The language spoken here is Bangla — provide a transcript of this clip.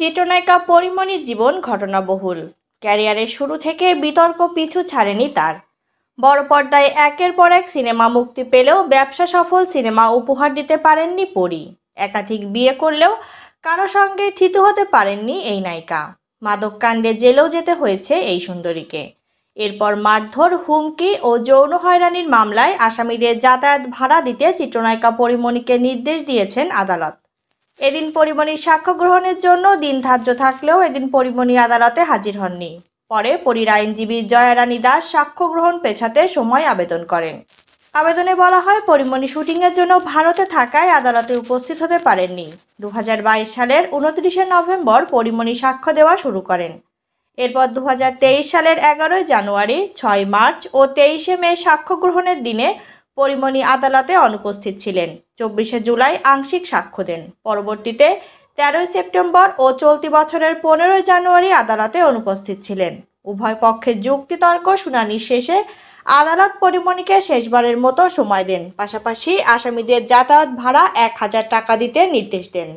চিত্রনায়িকা পরিমণির জীবন ঘটনাবহুল ক্যারিয়ারের শুরু থেকে বিতর্ক পিছু ছাড়েনি তার বড় পর্দায় একের পর এক সিনেমা মুক্তি পেলেও ব্যবসা সফল সিনেমা উপহার দিতে পারেননি পরি একাধিক বিয়ে করলেও কারো সঙ্গে থিতু হতে পারেননি এই নায়িকা মাদককাণ্ডে জেলেও যেতে হয়েছে এই সুন্দরীকে এরপর মারধর হুমকি ও যৌন হয়রানির মামলায় আসামিদের যাতায়াত ভাড়া দিতে চিত্রনায়িকা পরিমণিকে নির্দেশ দিয়েছেন আদালত এদিন পরিমণির সাক্ষ্য গ্রহণের জন্য দিন ধার্য থাকলেও এদিন পরিমণি আদালতে হাজির হননি পরে পরীর আইনজীবী জয়ারানী দাস সাক্ষ্য গ্রহণ পেছাতে সময় আবেদন করেন আবেদনে বলা হয় পরিমণি শুটিংয়ের জন্য ভারতে থাকায় আদালতে উপস্থিত হতে পারেননি দু সালের উনত্রিশে নভেম্বর পরিমণি সাক্ষ্য দেওয়া শুরু করেন এরপর দু সালের এগারোই জানুয়ারি ছয় মার্চ ও তেইশে মে সাক্ষ্য গ্রহণের দিনে পরিমণি আদালতে অনুপস্থিত ছিলেন চব্বিশে জুলাই আংশিক সাক্ষ্য দেন পরবর্তীতে তেরোই সেপ্টেম্বর ও চলতি বছরের পনেরোই জানুয়ারি আদালতে অনুপস্থিত ছিলেন উভয় পক্ষের যুক্তিতর্ক শুনানি শেষে আদালত পরিমণিকে শেষবারের মতো সময় দেন পাশাপাশি আসামিদের যাতায়াত ভাড়া এক হাজার টাকা দিতে নির্দেশ দেন